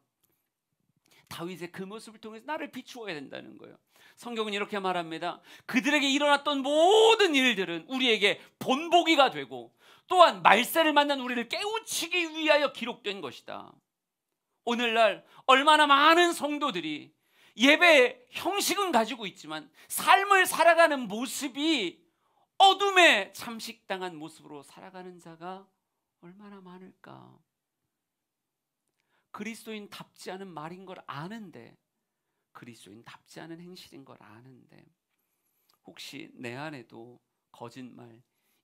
다윗의 그 모습을 통해서 나를 비추어야 된다는 거예요. 성경은 이렇게 말합니다. 그들에게 일어났던 모든 일들은 우리에게 본보기가 되고 또한 말세를 만난 우리를 깨우치기 위하여 기록된 것이다. 오늘날 얼마나 많은 성도들이 예배의 형식은 가지고 있지만 삶을 살아가는 모습이 어둠에 참식당한 모습으로 살아가는 자가 얼마나 많을까? 그리스도인답지 않은 말인 걸 아는데 그리스도인답지 않은 행실인 걸 아는데 혹시 내 안에도 거짓말,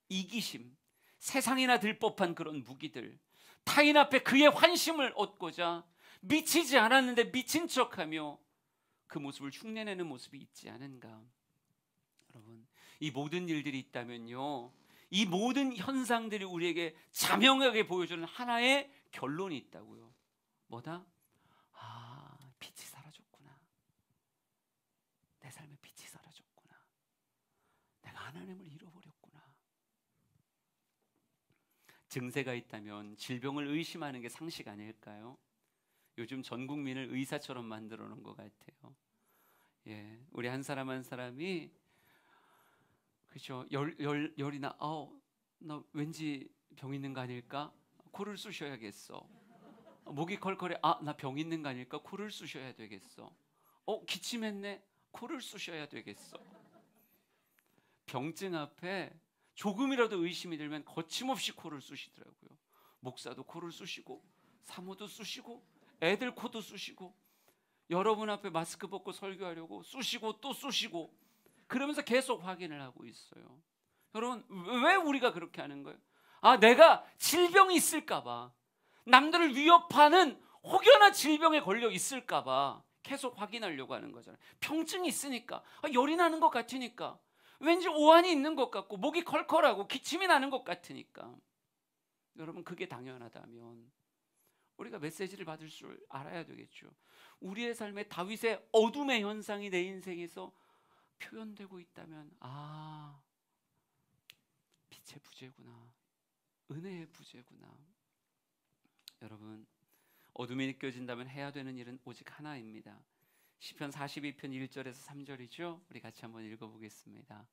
이기심, 세상이나 들법한 그런 무기들 타인 앞에 그의 환심을 얻고자 미치지 않았는데 미친 척하며 그 모습을 흉내내는 모습이 있지 않은가. 여러분, 이 모든 일들이 있다면요. 이 모든 현상들이 우리에게 자명하게 보여주는 하나의 결론이 있다고요. 뭐다? 아, 빛이 사라졌구나. 내 삶에 빛이 사라졌구나. 내가 하나님을 잃어버렸구나. 증세가 있다면 질병을 의심하는 게 상식 아닐까요? 요즘 전 국민을 의사처럼 만들어 놓은 것 같아요. 예, 우리 한 사람 한 사람이 그죠 열, 열, 열이나 아우 나 왠지 병 있는 거 아닐까 코를 쑤셔야겠어 목이 컬컬해 아나 병 있는 거 아닐까 코를 쑤셔야 되겠어 어 기침했네 코를 쑤셔야 되겠어 병증 앞에 조금이라도 의심이 들면 거침없이 코를 쑤시더라고요 목사도 코를 쑤시고 사모도 쑤시고 애들 코도 쑤시고 여러분 앞에 마스크 벗고 설교하려고 쑤시고 또 쑤시고 그러면서 계속 확인을 하고 있어요. 여러분 왜 우리가 그렇게 하는 거예요? 아 내가 질병이 있을까봐 남들을 위협하는 혹여나 질병에 걸려 있을까봐 계속 확인하려고 하는 거잖아요. 평증이 있으니까 아, 열이 나는 것 같으니까 왠지 오한이 있는 것 같고 목이 컬컬하고 기침이 나는 것 같으니까 여러분 그게 당연하다면 우리가 메시지를 받을 줄 알아야 되겠죠. 우리의 삶에 다윗의 어둠의 현상이 내 인생에서 표현되고 있다면 아 빛의 부재구나 은혜의 부재구나 여러분 어둠이 느껴진다면 해야 되는 일은 오직 하나입니다. 시편 42편 1절에서 3절이죠. 우리 같이 한번 읽어보겠습니다.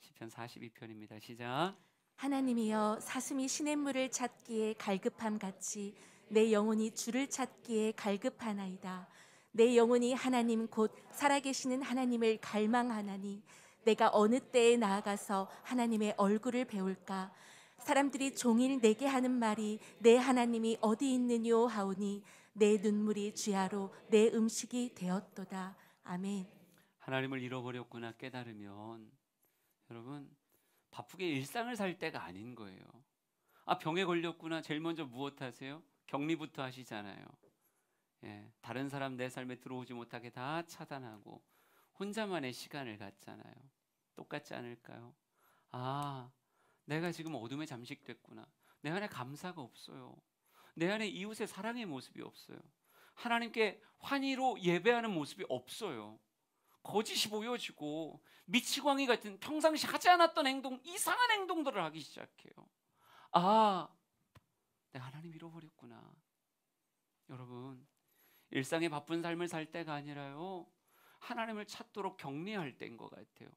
시편 42편입니다. 시작. 하나님이여 사슴이 시냇물을 찾기에 갈급함 같이 내 영혼이 주를 찾기에 갈급하나이다. 내 영혼이 하나님 곧 살아계시는 하나님을 갈망하나니 내가 어느 때에 나아가서 하나님의 얼굴을 배울까? 사람들이 종일 내게 하는 말이 내 하나님이 어디 있느뇨 하오니 내 눈물이 주야로 내 음식이 되었도다. 아멘. 하나님을 잃어버렸구나 깨달으면 여러분 바쁘게 일상을 살 때가 아닌 거예요. 아 병에 걸렸구나 제일 먼저 무엇 하세요? 격리부터 하시잖아요. 예, 다른 사람 내 삶에 들어오지 못하게 다 차단하고 혼자만의 시간을 갖잖아요. 똑같지 않을까요? 아, 내가 지금 어둠에 잠식됐구나. 내 안에 감사가 없어요. 내 안에 이웃의 사랑의 모습이 없어요. 하나님께 환희로 예배하는 모습이 없어요. 거짓이 보여지고 미치광이 같은 평상시 하지 않았던 행동, 이상한 행동들을 하기 시작해요. 아, 내가 하나님 잃어버렸구나. 여러분, 일상의 바쁜 삶을 살 때가 아니라요. 하나님을 찾도록 격리할 때인 것 같아요.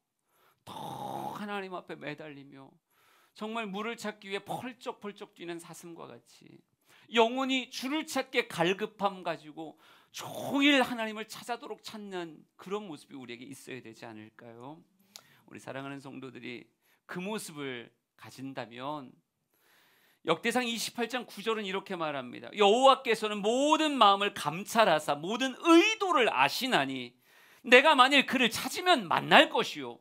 더 하나님 앞에 매달리며 정말 물을 찾기 위해 펄쩍펄쩍 뛰는 사슴과 같이 영혼이 주를 찾게 갈급함 가지고 종일 하나님을 찾아도록 찾는 그런 모습이 우리에게 있어야 되지 않을까요? 우리 사랑하는 성도들이 그 모습을 가진다면 역대상 28장 9절은 이렇게 말합니다. 여호와께서는 모든 마음을 감찰하사 모든 의도를 아시나니 내가 만일 그를 찾으면 만날 것이요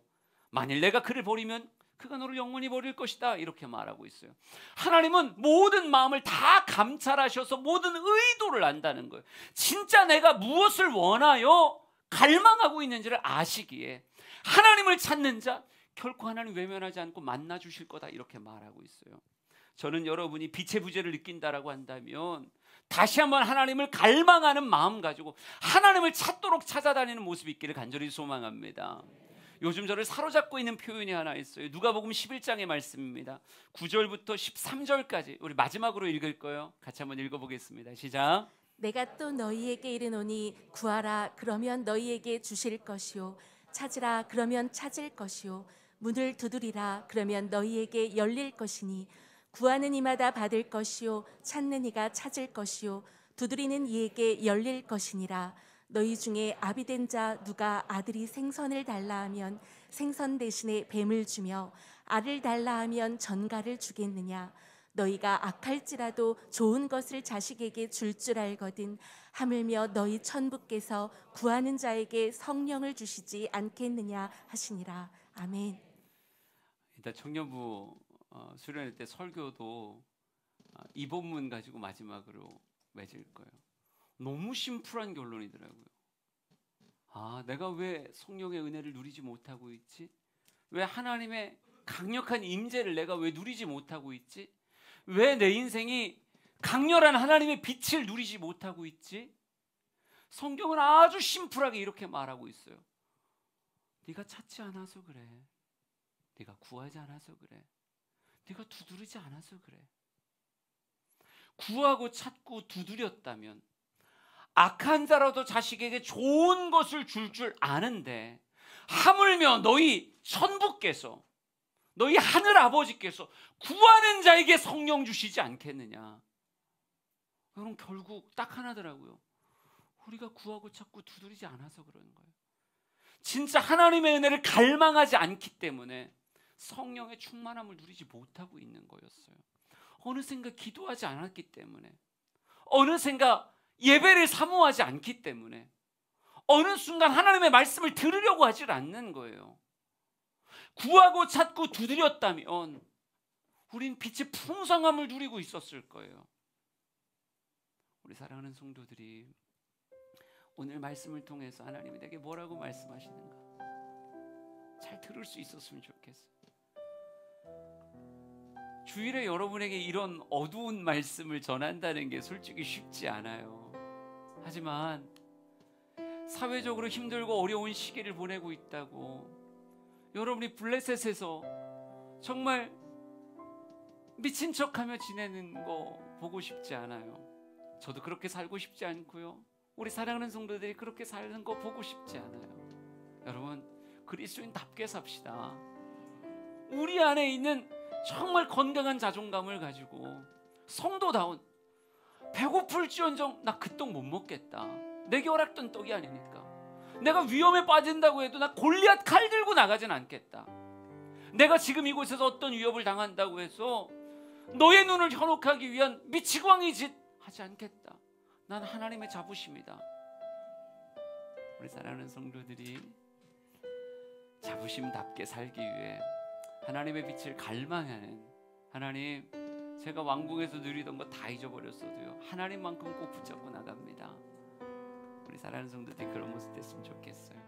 만일 내가 그를 버리면 그가 너를 영원히 버릴 것이다 이렇게 말하고 있어요. 하나님은 모든 마음을 다 감찰하셔서 모든 의도를 안다는 거예요. 진짜 내가 무엇을 원하여 갈망하고 있는지를 아시기에 하나님을 찾는 자 결코 하나님 외면하지 않고 만나 주실 거다 이렇게 말하고 있어요. 저는 여러분이 빛의 부재를 느낀다라고 한다면 다시 한번 하나님을 갈망하는 마음 가지고 하나님을 찾도록 찾아다니는 모습이 있기를 간절히 소망합니다. 요즘 저를 사로잡고 있는 표현이 하나 있어요. 누가복음 11장의 말씀입니다. 9절부터 13절까지 우리 마지막으로 읽을 거예요. 같이 한번 읽어 보겠습니다. 시작. 내가 또 너희에게 이르노니 구하라 그러면 너희에게 주실 것이요 찾으라 그러면 찾을 것이요 문을 두드리라 그러면 너희에게 열릴 것이니 구하는 이마다 받을 것이요 찾는 이가 찾을 것이요 두드리는 이에게 열릴 것이니라 너희 중에 아비된 자 누가 아들이 생선을 달라 하면 생선 대신에 뱀을 주며 알을 달라 하면 전갈을 주겠느냐 너희가 악할지라도 좋은 것을 자식에게 줄줄 줄 알거든 하물며 너희 천부께서 구하는 자에게 성령을 주시지 않겠느냐 하시니라 아멘. 일단 청년부 어, 수련회 때 설교도 어, 이 본문 가지고 마지막으로 맺을 거예요. 너무 심플한 결론이더라고요. 아, 내가 왜 성령의 은혜를 누리지 못하고 있지? 왜 하나님의 강력한 임재를 내가 왜 누리지 못하고 있지? 왜 내 인생이 강렬한 하나님의 빛을 누리지 못하고 있지? 성경은 아주 심플하게 이렇게 말하고 있어요. 네가 찾지 않아서 그래. 네가 구하지 않아서 그래. 내가 두드리지 않아서 그래. 구하고 찾고 두드렸다면 악한 자라도 자식에게 좋은 것을 줄줄 줄 아는데 하물며 너희 천부께서 너희 하늘 아버지께서 구하는 자에게 성령 주시지 않겠느냐. 그럼 결국 딱 하나더라고요. 우리가 구하고 찾고 두드리지 않아서 그러는 거예요. 진짜 하나님의 은혜를 갈망하지 않기 때문에 성령의 충만함을 누리지 못하고 있는 거였어요. 어느샌가 기도하지 않았기 때문에 어느샌가 예배를 사모하지 않기 때문에 어느 순간 하나님의 말씀을 들으려고 하질 않는 거예요. 구하고 찾고 두드렸다면 우린 빛의 풍성함을 누리고 있었을 거예요. 우리 사랑하는 성도들이 오늘 말씀을 통해서 하나님이 내게 뭐라고 말씀하시는가 잘 들을 수 있었으면 좋겠어. 주일에 여러분에게 이런 어두운 말씀을 전한다는 게 솔직히 쉽지 않아요. 하지만 사회적으로 힘들고 어려운 시기를 보내고 있다고 여러분이 블레셋에서 정말 미친 척하며 지내는 거 보고 싶지 않아요. 저도 그렇게 살고 싶지 않고요. 우리 사랑하는 성도들이 그렇게 사는 거 보고 싶지 않아요. 여러분 그리스도인답게 삽시다. 우리 안에 있는 정말 건강한 자존감을 가지고 성도다운 배고플지언정 나 그 떡 못 먹겠다. 내게 허락된 떡이 아니니까. 내가 위험에 빠진다고 해도 나 골리앗 칼 들고 나가진 않겠다. 내가 지금 이곳에서 어떤 위협을 당한다고 해서 너의 눈을 현혹하기 위한 미치광이 짓 하지 않겠다. 난 하나님의 자부심이다. 우리 사랑하는 성도들이 자부심답게 살기 위해 하나님의 빛을 갈망하는 하나님 제가 왕궁에서 누리던 거 다 잊어버렸어도요 하나님만큼 꼭 붙잡고 나갑니다 우리 사랑하는 성도들이 그런 모습 됐으면 좋겠어요